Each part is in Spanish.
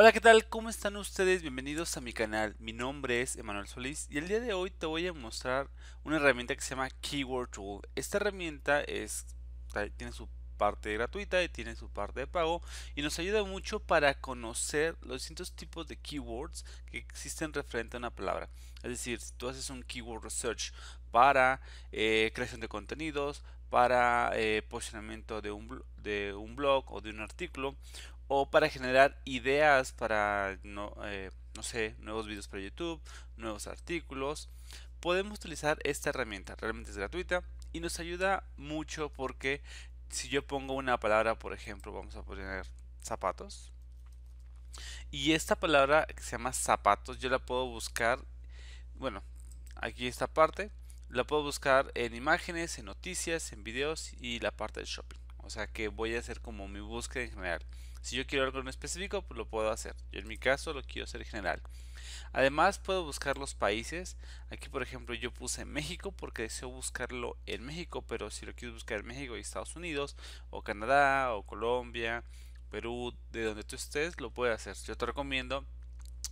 Hola, ¿qué tal? ¿Cómo están ustedes? Bienvenidos a mi canal. Mi nombre es Emanuel Solís y el día de hoy te voy a mostrar una herramienta que se llama Keyword Tool. Esta herramienta es, eh, tiene su parte gratuita y tiene su parte de pago y nos ayuda mucho para conocer los distintos tipos de keywords que existen referente a una palabra. Es decir, si tú haces un keyword research para eh, creación de contenidos, para eh, posicionamiento de un, de un blog o de un artículo o para generar ideas para, no, eh, sé, nuevos vídeos para YouTube, nuevos artículos. Podemos utilizar esta herramienta, realmente es gratuita y nos ayuda mucho porque si yo pongo una palabra, por ejemplo, vamos a poner zapatos. Y esta palabra que se llama zapatos, yo la puedo buscar, bueno, aquí esta parte la puedo buscar en imágenes, en noticias, en videos y la parte de shopping. O sea que voy a hacer como mi búsqueda en general. Si yo quiero algo en específico, pues lo puedo hacer. Yo en mi caso lo quiero hacer en general. Además puedo buscar los países. Aquí por ejemplo yo puse México porque deseo buscarlo en México, pero si lo quiero buscar en México y Estados Unidos, o Canadá, o Colombia, Perú, de donde tú estés, lo puedes hacer. Yo te recomiendo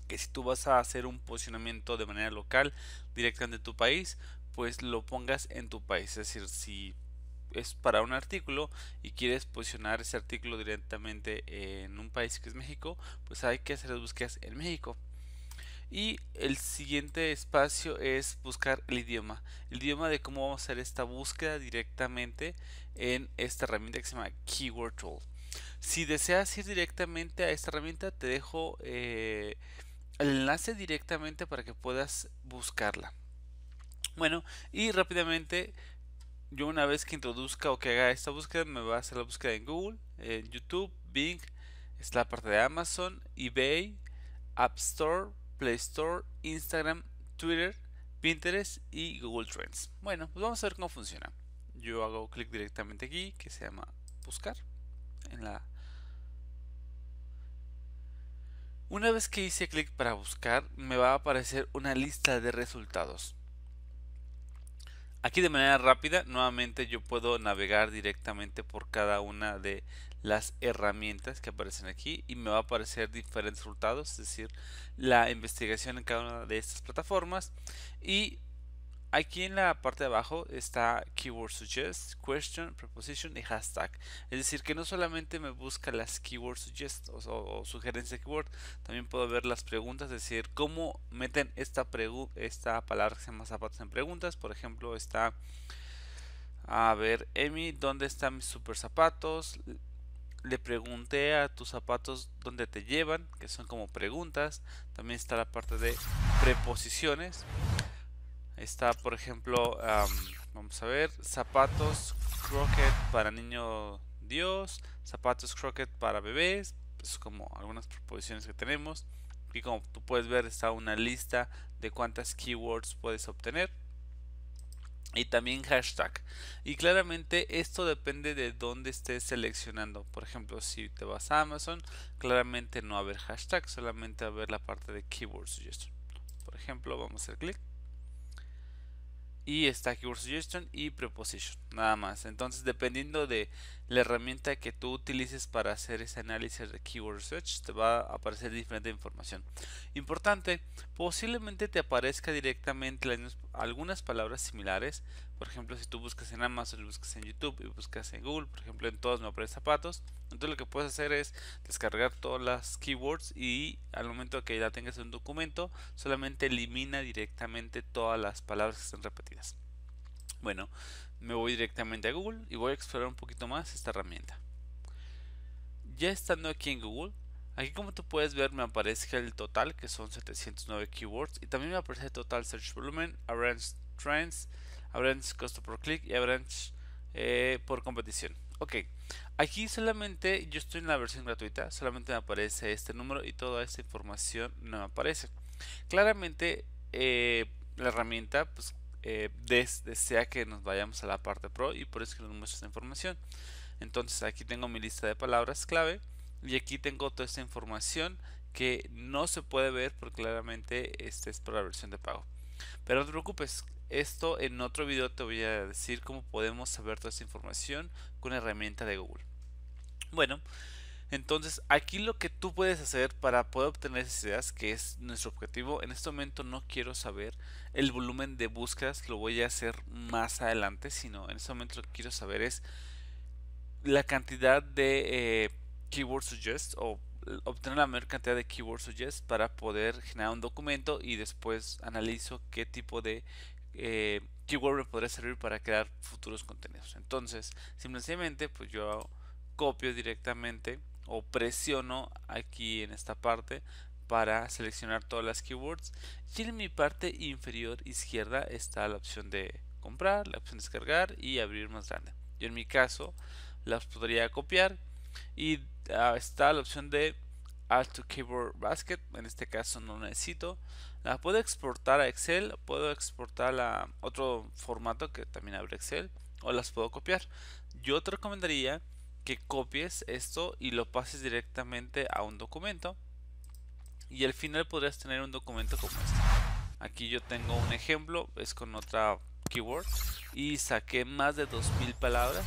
que si tú vas a hacer un posicionamiento de manera local directamente en tu país, pues lo pongas en tu país. Es decir, si es para un artículo y quieres posicionar ese artículo directamente en un país que es México, pues hay que hacer las búsquedas en México. Y el siguiente espacio es buscar el idioma. El idioma de cómo vamos a hacer esta búsqueda directamente en esta herramienta que se llama Keyword Tool. Si deseas ir directamente a esta herramienta, te dejo eh, el enlace directamente para que puedas buscarla. Bueno, y rápidamente yo una vez que introduzca o que haga esta búsqueda me va a hacer la búsqueda en Google, en YouTube, Bing, es la parte de Amazon, eBay, App Store, Play Store, Instagram, Twitter, Pinterest y Google Trends. Bueno, pues vamos a ver cómo funciona. Yo hago clic directamente aquí que se llama buscar en la una vez que hice clic para buscar, me va a aparecer una lista de resultados. Aquí de manera rápida, nuevamente yo puedo navegar directamente por cada una de las herramientas que aparecen aquí y me va a aparecer diferentes resultados, es decir, la investigación en cada una de estas plataformas y Aquí en la parte de abajo está Keyword Suggest, Question, Preposition y Hashtag. Es decir, que no solamente me busca las Keyword Suggest o, sugerencias de keyword, también puedo ver las preguntas, es decir, cómo meten esta, esta palabra que se llama zapatos en preguntas. Por ejemplo, está, a ver, Emi, ¿dónde están mis super zapatos? le pregunté a tus zapatos dónde te llevan, que son como preguntas. También está la parte de preposiciones. Está, por ejemplo, vamos a ver, zapatos croquet para niño Dios, zapatos croquet para bebés, es pues como algunas proposiciones que tenemos. Y como tú puedes ver, está una lista de cuántas keywords puedes obtener. Y también hashtag. Y claramente esto depende de dónde estés seleccionando. Por ejemplo, si te vas a Amazon, claramente no va a haber hashtag, solamente va a haber la parte de keywords suggestion. Por ejemplo, vamos a hacer clic y está keyword suggestion y preposition, nada más. Entonces, dependiendo de la herramienta que tú utilices para hacer ese análisis de keyword search te va a aparecer diferente información. Importante, posiblemente te aparezca directamente algunas palabras similares. Por ejemplo, si tú buscas en Amazon, buscas en YouTube y buscas en Google, por ejemplo, en todos me aparecen zapatos. Entonces lo que puedes hacer es descargar todas las keywords y al momento que ya tengas un documento, solamente elimina directamente todas las palabras que están repetidas. Bueno, me voy directamente a Google y voy a explorar un poquito más esta herramienta. Ya estando aquí en Google, aquí como tú puedes ver me aparece el total que son 709 keywords y también me aparece total search volumen, average trends, average costo por click y average eh, por competición. Ok, aquí solamente yo estoy en la versión gratuita, solamente me aparece este número y toda esta información no me aparece. Claramente eh, la herramienta pues eh, desea que nos vayamos a la parte pro y por eso que nos muestra esta información. Entonces aquí tengo mi lista de palabras clave y aquí tengo toda esta información que no se puede ver porque claramente esta es para la versión de pago. Pero no te preocupes, esto en otro video te voy a decir cómo podemos saber toda esta información con herramienta de Google. Bueno, entonces, aquí lo que tú puedes hacer para poder obtener esas ideas, que es nuestro objetivo, en este momento no quiero saber el volumen de búsquedas, lo voy a hacer más adelante, sino en este momento lo que quiero saber es la cantidad de eh, keyword suggest o obtener la mayor cantidad de keyword suggest para poder generar un documento y después analizo qué tipo de eh, keyword me podría servir para crear futuros contenidos. Entonces, simplemente pues yo copio directamente o presiono aquí en esta parte para seleccionar todas las keywords y en mi parte inferior izquierda está la opción de comprar, la opción de descargar y abrir más grande. Yo en mi caso las podría copiar y ah, está la opción de Add to Keyboard Basket, en este caso no necesito. La puedo exportar a Excel, puedo exportar a otro formato que también abre Excel o las puedo copiar. Yo te recomendaría que copies esto y lo pases directamente a un documento. Y al final podrías tener un documento como este. Aquí yo tengo un ejemplo, es con otra keyword. Y saqué más de 2000 palabras,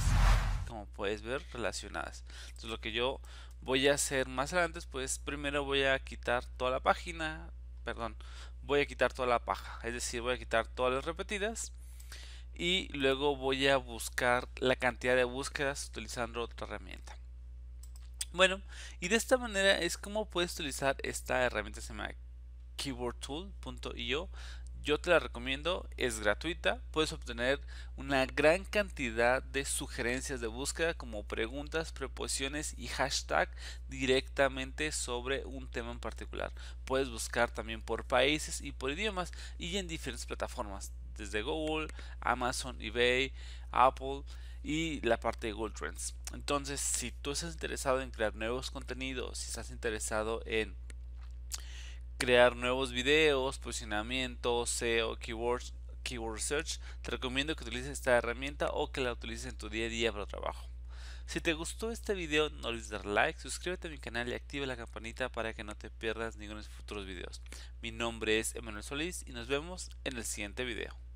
como puedes ver, relacionadas. Entonces lo que yo voy a hacer más adelante, pues primero voy a quitar toda la página, perdón, voy a quitar toda la paja. Es decir, voy a quitar todas las repetidas y luego voy a buscar la cantidad de búsquedas utilizando otra herramienta. Bueno, y de esta manera es como puedes utilizar esta herramienta, se llama keyboardtool.io. Yo te la recomiendo, es gratuita, puedes obtener una gran cantidad de sugerencias de búsqueda como preguntas, preposiciones y hashtag directamente sobre un tema en particular. Puedes buscar también por países y por idiomas y en diferentes plataformas. Desde de Google, Amazon, eBay, Apple y la parte de Google Trends. Entonces, si tú estás interesado en crear nuevos contenidos, si estás interesado en crear nuevos videos, posicionamiento, SEO, keywords, keyword search, te recomiendo que utilices esta herramienta o que la utilices en tu día a día para trabajo. Si te gustó este video, no olvides dar like, suscríbete a mi canal y activa la campanita para que no te pierdas ninguno de mis futuros videos. Mi nombre es Emanuel Solís y nos vemos en el siguiente video.